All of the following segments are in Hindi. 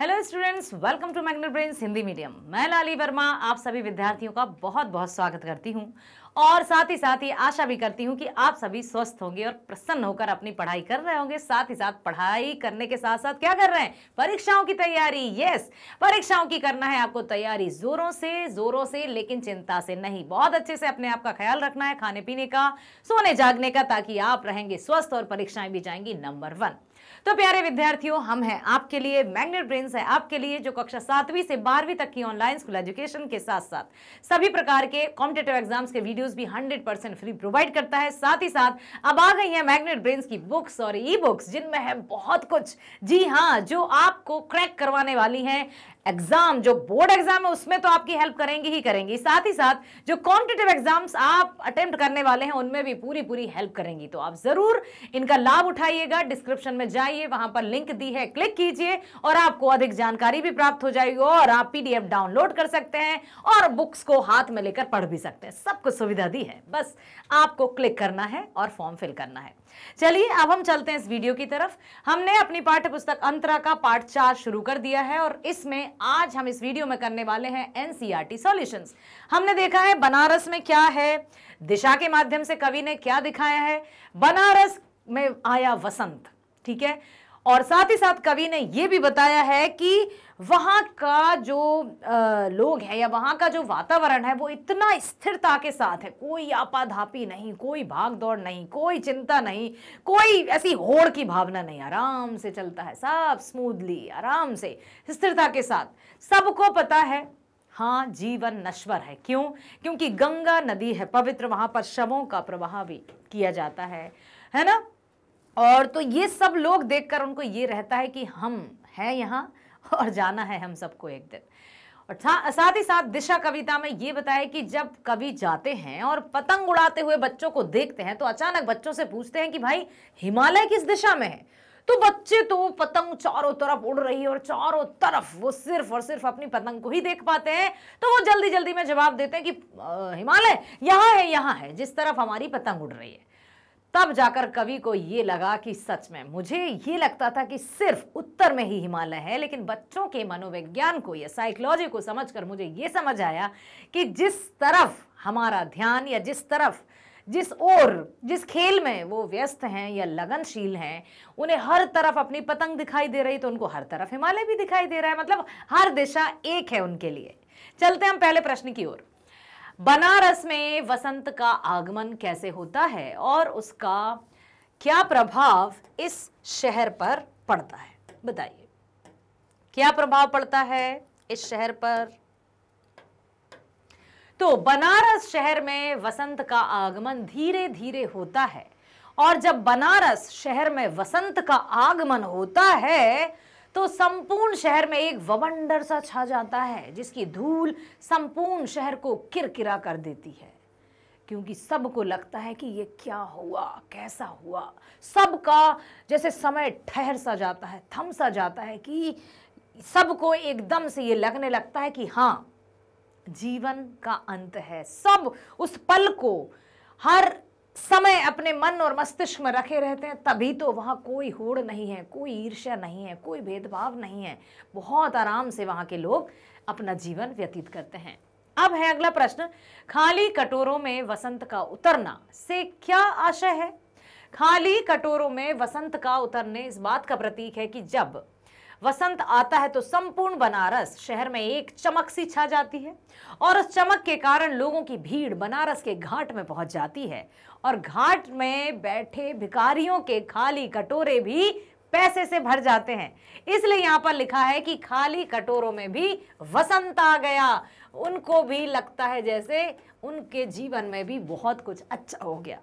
hello students welcome to magnet brains Hindi medium मैं लाली वर्मा आप सभी विद्यार्थियों का बहुत बहुत स्वागत करती हूँ और साथ ही साथ ही आशा भी करती हूँ कि आप सभी स्वस्थ होंगे और प्रसन्न होकर अपनी पढ़ाई कर रहे होंगे साथ ही साथ पढ़ाई करने के साथ साथ क्या कर रहे हैं परीक्षाओं की तैयारी यस परीक्षाओं की करना है आपको तैयारी जोरों से जोरों से लेकिन चिंता से नहीं बहुत अच्छे से अपने आप का ख्याल रखना है खाने पीने का सोने जागने का ताकि आप रहेंगे स्वस्थ और परीक्षाएं भी जाएंगी नंबर वन तो प्यारे विद्यार्थियों हम हैं आपके लिए मैग्नेट ब्रेन है आपके लिए जो कक्षा सातवीं से बारहवीं तक की ऑनलाइन स्कूल एजुकेशन के साथ साथ सभी प्रकार के कॉम्पिटेटिव एग्जाम्स के वीडियो वीडियोस भी 100% फ्री प्रोवाइड करता है साथ ही साथ अब आ गई है मैग्नेट ब्रेन्स की बुक्स और ई बुक्स जिनमें है बहुत कुछ जी हाँ जो आपको क्रैक करवाने वाली हैं एग्जाम जो बोर्ड एग्जाम है उसमें तो आपकी हेल्प करेंगी ही करेंगी साथ ही साथ जो कॉम्पिटेटिव एग्जाम्स आप अटेम्प्ट करने वाले हैं उनमें भी पूरी पूरी हेल्प करेंगी तो आप ज़रूर इनका लाभ उठाइएगा डिस्क्रिप्शन में जाइए वहां पर लिंक दी है क्लिक कीजिए और आपको अधिक जानकारी भी प्राप्त हो जाएगी और आप पीडीएफ डाउनलोड कर सकते हैं और बुक्स को हाथ में लेकर पढ़ भी सकते हैं सब कुछ सुविधा दी है बस आपको क्लिक करना है और फॉर्म फिल करना है चलिए अब हम चलते हैं इस वीडियो की तरफ हमने अपनी पाठ्य पुस्तक अंतरा का पार्ट चार शुरू कर दिया है और इसमें आज हम इस वीडियो में करने वाले हैं एनसीईआरटी सॉल्यूशंस e हमने देखा है बनारस में क्या है दिशा के माध्यम से कवि ने क्या दिखाया है बनारस में आया वसंत ठीक है और साथ ही साथ कवि ने ये भी बताया है कि वहाँ का जो आ, लोग है या वहाँ का जो वातावरण है वो इतना स्थिरता के साथ है कोई आपाधापी नहीं कोई भाग दौड़ नहीं कोई चिंता नहीं कोई ऐसी होड़ की भावना नहीं आराम से चलता है सब स्मूदली आराम से स्थिरता के साथ सबको पता है हाँ जीवन नश्वर है क्यों क्योंकि गंगा नदी है पवित्र वहाँ पर शवों का प्रवाह भी किया जाता है है ना और तो ये सब लोग देखकर उनको ये रहता है कि हम हैं यहाँ और जाना है हम सबको एक दिन और साथ ही साथ दिशा कविता में ये बताया कि जब कवि जाते हैं और पतंग उड़ाते हुए बच्चों को देखते हैं तो अचानक बच्चों से पूछते हैं कि भाई हिमालय किस दिशा में है तो बच्चे तो पतंग चारों तरफ उड़ रही है और चारों तरफ वो सिर्फ और सिर्फ अपनी पतंग को ही देख पाते हैं तो वो जल्दी जल्दी में जवाब देते हैं कि हिमालय यहाँ है यहाँ है जिस तरफ हमारी पतंग उड़ रही है तब जाकर कवि को ये लगा कि सच में मुझे ये लगता था कि सिर्फ उत्तर में ही हिमालय है लेकिन बच्चों के मनोविज्ञान को या साइकोलॉजी को समझकर मुझे ये समझ आया कि जिस तरफ हमारा ध्यान या जिस तरफ जिस ओर जिस खेल में वो व्यस्त हैं या लगनशील हैं उन्हें हर तरफ अपनी पतंग दिखाई दे रही तो उनको हर तरफ हिमालय भी दिखाई दे रहा है मतलब हर दिशा एक है उनके लिए चलते हम पहले प्रश्न की ओर बनारस में वसंत का आगमन कैसे होता है और उसका क्या प्रभाव इस शहर पर पड़ता है बताइए क्या प्रभाव पड़ता है इस शहर पर तो बनारस शहर में वसंत का आगमन धीरे धीरे होता है और जब बनारस शहर में वसंत का आगमन होता है तो संपूर्ण शहर में एक वबंडर सा छा जाता है जिसकी धूल संपूर्ण शहर को किरकिरा कर देती है क्योंकि सबको लगता है कि ये क्या हुआ कैसा हुआ सबका जैसे समय ठहर सा जाता है थम सा जाता है कि सबको एकदम से ये लगने लगता है कि हाँ जीवन का अंत है सब उस पल को हर समय अपने मन और मस्तिष्क में रखे रहते हैं तभी तो वहाँ कोई होड़ नहीं है कोई ईर्ष्या नहीं है कोई भेदभाव नहीं है बहुत आराम से वहाँ के लोग अपना जीवन व्यतीत करते हैं अब है अगला प्रश्न खाली कटोरों में वसंत का उतरना से क्या आशय है खाली कटोरों में वसंत का उतरने इस बात का प्रतीक है कि जब वसंत आता है तो संपूर्ण बनारस शहर में एक चमक सी छा जाती है और उस चमक के कारण लोगों की भीड़ बनारस के घाट में पहुंच जाती है और घाट में बैठे भिखारियों के खाली कटोरे भी पैसे से भर जाते हैं इसलिए यहां पर लिखा है कि खाली कटोरों में भी वसंत आ गया उनको भी लगता है जैसे उनके जीवन में भी बहुत कुछ अच्छा हो गया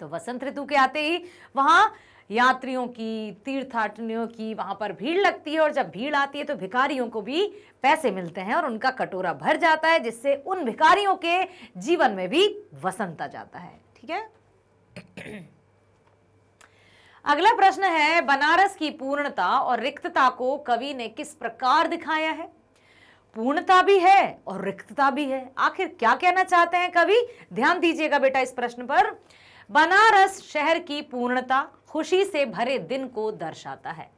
तो वसंत ऋतु के आते ही वहां यात्रियों की तीर्थाटनियों की वहाँ पर भीड़ लगती है और जब भीड़ आती है तो भिखारियों को भी पैसे मिलते हैं और उनका कटोरा भर जाता है जिससे उन भिखारियों के जीवन में भी वसंत आ जाता है ठीक है अगला प्रश्न है बनारस की पूर्णता और रिक्तता को कवि ने किस प्रकार दिखाया है पूर्णता भी है और रिक्तता भी है आखिर क्या कहना चाहते हैं कवि ध्यान दीजिएगा बेटा इस प्रश्न पर बनारस शहर की पूर्णता खुशी से भरे दिन को दर्शाता है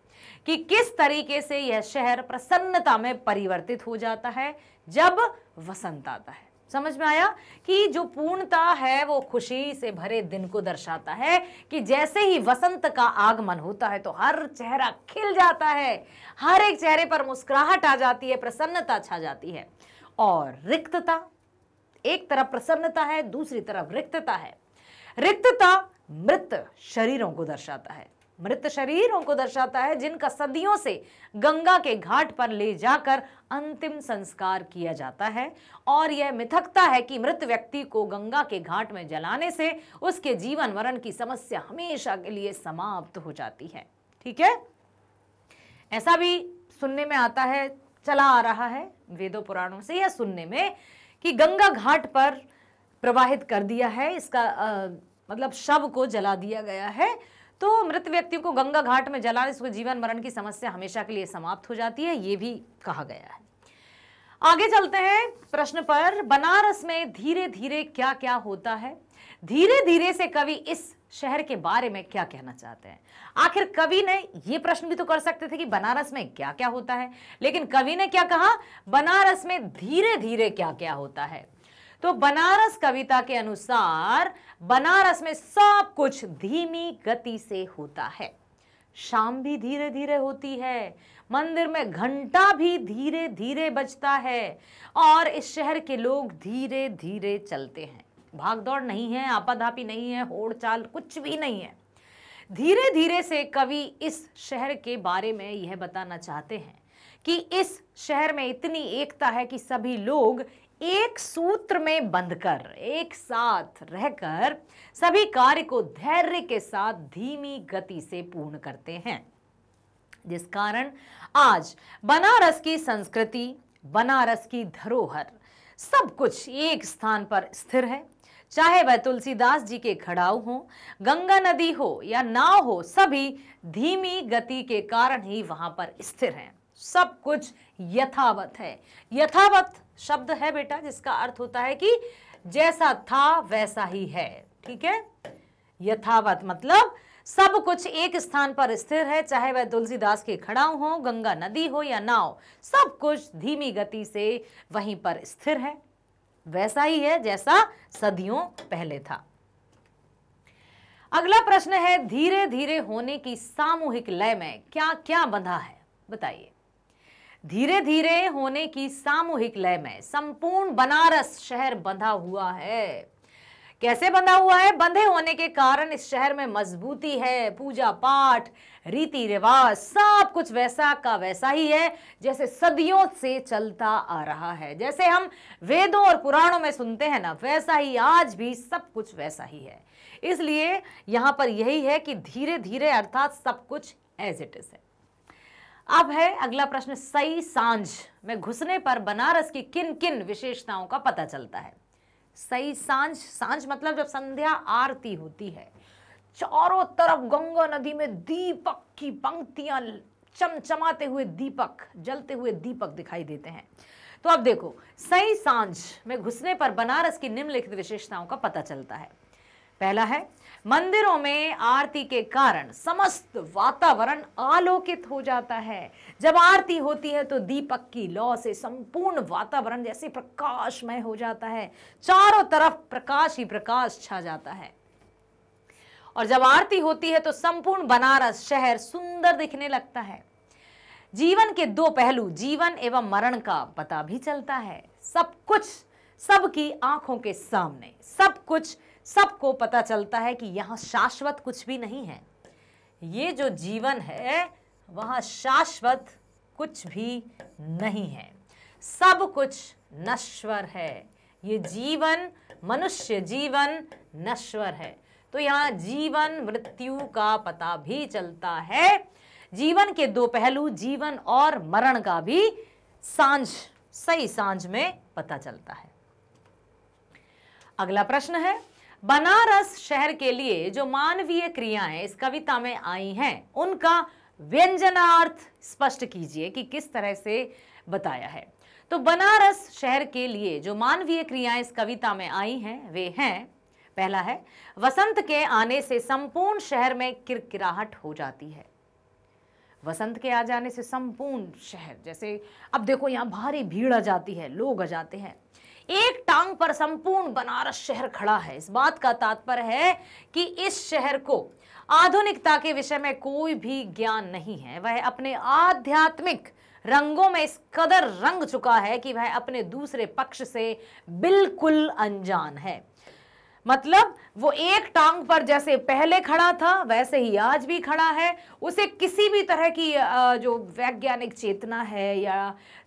कि किस तरीके से यह शहर प्रसन्नता में परिवर्तित हो जाता है जब वसंत आता है समझ में आया कि जो पूर्णता है वो खुशी से भरे दिन को दर्शाता है कि जैसे ही वसंत का आगमन होता है तो हर चेहरा खिल जाता है हर एक चेहरे पर मुस्कुराहट आ जाती है प्रसन्नता छा जाती है और रिक्तता एक तरफ प्रसन्नता है दूसरी तरफ रिक्तता है रिक्तता मृत शरीरों को दर्शाता है मृत शरीरों को दर्शाता है जिनका सदियों से गंगा के घाट पर ले जाकर अंतिम संस्कार किया जाता है और यह मिथकता है कि मृत व्यक्ति को गंगा के घाट में जलाने से उसके जीवन मरण की समस्या हमेशा के लिए समाप्त हो जाती है ठीक है ऐसा भी सुनने में आता है चला आ रहा है वेदों पुराणों से यह सुनने में कि गंगा घाट पर प्रवाहित कर दिया है इसका आ, मतलब शव को जला दिया गया है तो मृत व्यक्ति को गंगा घाट में जलाने से जीवन मरण की समस्या हमेशा के लिए समाप्त हो जाती है ये भी कहा गया है आगे चलते हैं प्रश्न पर बनारस में धीरे धीरे क्या क्या होता है धीरे धीरे से कवि इस शहर के बारे में क्या कहना चाहते हैं आखिर कवि ने ये प्रश्न भी तो कर सकते थे कि बनारस में क्या क्या होता है लेकिन कवि ने क्या कहा बनारस में धीरे धीरे क्या क्या होता है तो बनारस कविता के अनुसार बनारस में सब कुछ धीमी गति से होता है शाम भी धीरे धीरे होती है मंदिर में घंटा भी धीरे धीरे बजता है और इस शहर के लोग धीरे धीरे चलते हैं भागदौड़ नहीं है आपाधापी नहीं है होड़ चाल कुछ भी नहीं है धीरे धीरे से कवि इस शहर के बारे में यह बताना चाहते हैं कि इस शहर में इतनी एकता है कि सभी लोग एक सूत्र में बंधकर एक साथ रहकर सभी कार्य को धैर्य के साथ धीमी गति से पूर्ण करते हैं जिस कारण आज बनारस की संस्कृति बनारस की धरोहर सब कुछ एक स्थान पर स्थिर है चाहे वह तुलसीदास जी के खड़ाऊ हो गंगा नदी हो या नाव हो सभी धीमी गति के कारण ही वहां पर स्थिर हैं सब कुछ यथावत है यथावत शब्द है बेटा जिसका अर्थ होता है कि जैसा था वैसा ही है ठीक है यथावत मतलब सब कुछ एक स्थान पर स्थिर है चाहे वह तुलसीदास के खड़ा हो गंगा नदी हो या नाव सब कुछ धीमी गति से वहीं पर स्थिर है वैसा ही है जैसा सदियों पहले था अगला प्रश्न है धीरे धीरे होने की सामूहिक लय में क्या क्या बंधा है बताइए धीरे धीरे होने की सामूहिक लय में संपूर्ण बनारस शहर बंधा हुआ है कैसे बंधा हुआ है बंधे होने के कारण इस शहर में मजबूती है पूजा पाठ रीति रिवाज सब कुछ वैसा का वैसा ही है जैसे सदियों से चलता आ रहा है जैसे हम वेदों और पुराणों में सुनते हैं ना वैसा ही आज भी सब कुछ वैसा ही है इसलिए यहाँ पर यही है कि धीरे धीरे अर्थात सब कुछ एज इट इज है अब है अगला प्रश्न सई सांझ में घुसने पर बनारस की किन किन विशेषताओं का पता चलता है सई सांझ सांझ मतलब जब संध्या आरती होती है चारों तरफ गंगा नदी में दीपक की पंक्तियां चमचमाते हुए दीपक जलते हुए दीपक दिखाई देते हैं तो अब देखो सही सांझ में घुसने पर बनारस की निम्नलिखित विशेषताओं का पता चलता है पहला है मंदिरों में आरती के कारण समस्त वातावरण आलोकित हो जाता है जब आरती होती है तो दीपक की लौ से संपूर्ण वातावरण जैसे प्रकाशमय हो जाता है चारों तरफ प्रकाश ही प्रकाश छा जाता है और जब आरती होती है तो संपूर्ण बनारस शहर सुंदर दिखने लगता है जीवन के दो पहलू जीवन एवं मरण का पता भी चलता है सब कुछ सबकी आंखों के सामने सब कुछ सबको पता चलता है कि यहाँ शाश्वत कुछ भी नहीं है ये जो जीवन है वहाँ शाश्वत कुछ भी नहीं है सब कुछ नश्वर है ये जीवन मनुष्य जीवन नश्वर है तो यहाँ जीवन मृत्यु का पता भी चलता है जीवन के दो पहलू जीवन और मरण का भी सांझ सही सांझ में पता चलता है अगला प्रश्न है बनारस शहर के लिए जो मानवीय क्रियाएं इस कविता में आई हैं उनका व्यंजनार्थ स्पष्ट कीजिए कि किस तरह से बताया है तो बनारस शहर के लिए जो मानवीय क्रियाएं इस कविता में आई हैं वे हैं पहला है वसंत के आने से संपूर्ण शहर में किरकिराहट हो जाती है वसंत के आ जाने से संपूर्ण शहर जैसे अब देखो यहां भारी भीड़ आ जाती है लोग आ जाते हैं एक टांग पर संपूर्ण बनारस शहर खड़ा है इस बात का तात्पर्य है कि इस शहर को आधुनिकता के विषय में कोई भी ज्ञान नहीं है वह अपने आध्यात्मिक रंगों में इस कदर रंग चुका है कि वह अपने दूसरे पक्ष से बिल्कुल अनजान है मतलब वो एक टांग पर जैसे पहले खड़ा था वैसे ही आज भी खड़ा है उसे किसी भी तरह की जो वैज्ञानिक चेतना है या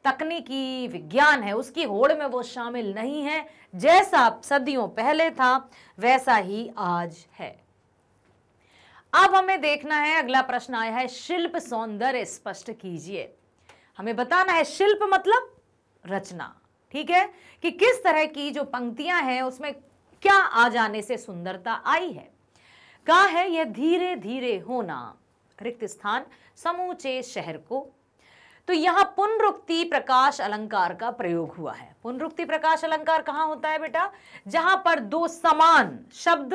तकनीकी विज्ञान है उसकी होड़ में वो शामिल नहीं है जैसा सदियों पहले था वैसा ही आज है अब हमें देखना है अगला प्रश्न आया है शिल्प सौंदर्य स्पष्ट कीजिए हमें बताना है शिल्प मतलब रचना ठीक है कि किस तरह की जो पंक्तियां हैं उसमें क्या आ जाने से सुंदरता आई है कहा है यह धीरे धीरे होना रिक्त स्थान समूचे शहर को तो यहां पुनरुक्ति प्रकाश अलंकार का प्रयोग हुआ है पुनरुक्ति प्रकाश अलंकार कहां होता है बेटा जहां पर दो समान शब्द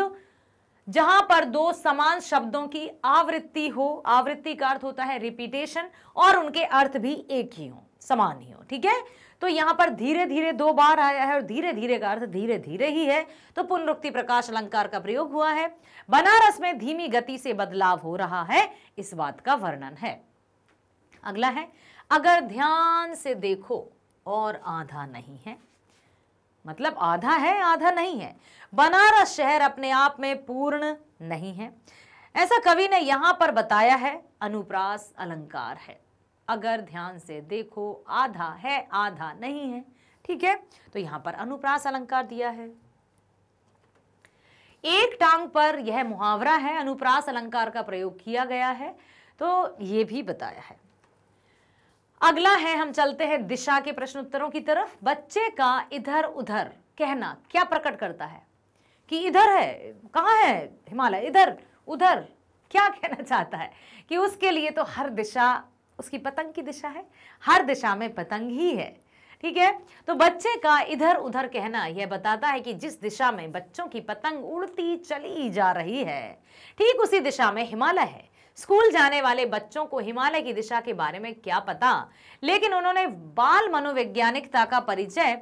जहां पर दो समान शब्दों की आवृत्ति हो आवृत्ति का अर्थ होता है रिपीटेशन और उनके अर्थ भी एक ही हो समान ही हो ठीक है तो यहाँ पर धीरे धीरे दो बार आया है और धीरे धीरे का अर्थ धीरे धीरे ही है तो पुनरुक्ति प्रकाश अलंकार का प्रयोग हुआ है बनारस में धीमी गति से बदलाव हो रहा है इस बात का वर्णन है अगला है अगर ध्यान से देखो और आधा नहीं है मतलब आधा है आधा नहीं है बनारस शहर अपने आप में पूर्ण नहीं है ऐसा कवि ने यहां पर बताया है अनुप्रास अलंकार है अगर ध्यान से देखो आधा है आधा नहीं है ठीक है तो यहां पर अनुप्रास अलंकार दिया है एक टांग पर यह मुहावरा है अनुप्रास अलंकार का प्रयोग किया गया है तो यह भी बताया है अगला है हम चलते हैं दिशा के प्रश्न उत्तरों की तरफ बच्चे का इधर उधर कहना क्या प्रकट करता है कि इधर है कहां है हिमालय इधर उधर क्या कहना चाहता है कि उसके लिए तो हर दिशा उसकी पतंग की दिशा है हर दिशा में पतंग ही है ठीक है तो बच्चे का इधर उधर कहना यह बताता है कि जिस दिशा में बच्चों की पतंग उड़ती चली जा रही है ठीक उसी दिशा में हिमालय है स्कूल जाने वाले बच्चों को हिमालय की दिशा के बारे में क्या पता लेकिन उन्होंने बाल मनोवैज्ञानिकता का परिचय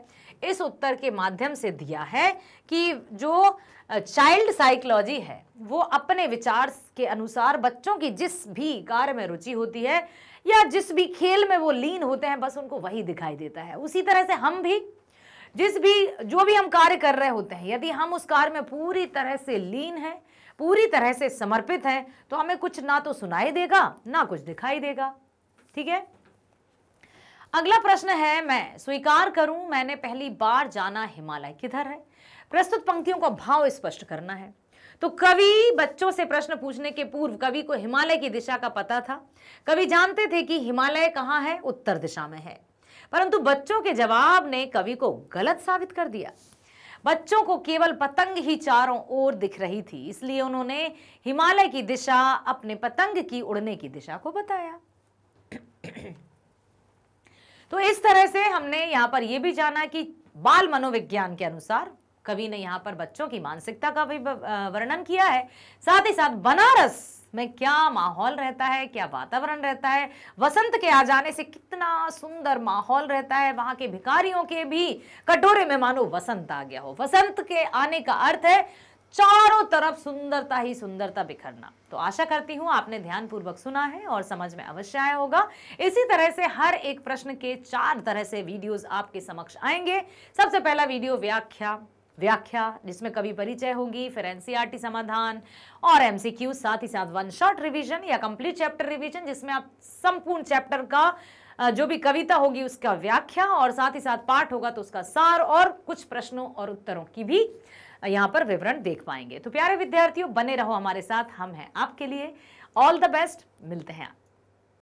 इस उत्तर के माध्यम से दिया है कि जो चाइल्ड साइकोलॉजी है वो अपने विचार के अनुसार बच्चों की जिस भी कार्य में रुचि होती है या जिस भी खेल में वो लीन होते हैं बस उनको वही दिखाई देता है उसी तरह से हम भी जिस भी जो भी हम कार्य कर रहे होते हैं यदि हम उस कार्य में पूरी तरह से लीन हैं पूरी तरह से समर्पित हैं तो हमें कुछ ना तो सुनाई देगा ना कुछ दिखाई देगा ठीक है अगला प्रश्न है मैं स्वीकार करूं मैंने पहली बार जाना हिमालय किधर है प्रस्तुत पंक्तियों का भाव स्पष्ट करना है तो कवि बच्चों से प्रश्न पूछने के पूर्व कवि को हिमालय की दिशा का पता था कवि जानते थे कि हिमालय कहाँ है उत्तर दिशा में है परंतु बच्चों के जवाब ने कवि को गलत साबित कर दिया बच्चों को केवल पतंग ही चारों ओर दिख रही थी इसलिए उन्होंने हिमालय की दिशा अपने पतंग की उड़ने की दिशा को बताया तो इस तरह से हमने यहां पर यह भी जाना कि बाल मनोविज्ञान के अनुसार कवि ने यहाँ पर बच्चों की मानसिकता का भी वर्णन किया है साथ ही साथ बनारस में क्या माहौल रहता है क्या वातावरण रहता है वसंत के आ जाने से कितना सुंदर माहौल रहता है वहाँ के भिखारियों के भी कटोरे में मानो वसंत आ गया हो वसंत के आने का अर्थ है चारों तरफ सुंदरता ही सुंदरता बिखरना तो आशा करती हूँ आपने ध्यानपूर्वक सुना है और समझ में अवश्य आया होगा इसी तरह से हर एक प्रश्न के चार तरह से वीडियोस आपके समक्ष आएंगे सबसे पहला वीडियो व्याख्या व्याख्या जिसमें कभी परिचय होगी फिर एनसीईआरटी e समाधान और एमसीक्यू साथ ही साथ वन शॉर्ट रिवीजन या कंप्लीट चैप्टर रिवीजन जिसमें आप संपूर्ण चैप्टर का जो भी कविता होगी उसका व्याख्या और साथ ही साथ पाठ होगा तो उसका सार और कुछ प्रश्नों और उत्तरों की भी यहाँ पर विवरण देख पाएंगे तो प्यारे विद्यार्थियों बने रहो हमारे साथ हम हैं आपके लिए ऑल द बेस्ट मिलते हैं आप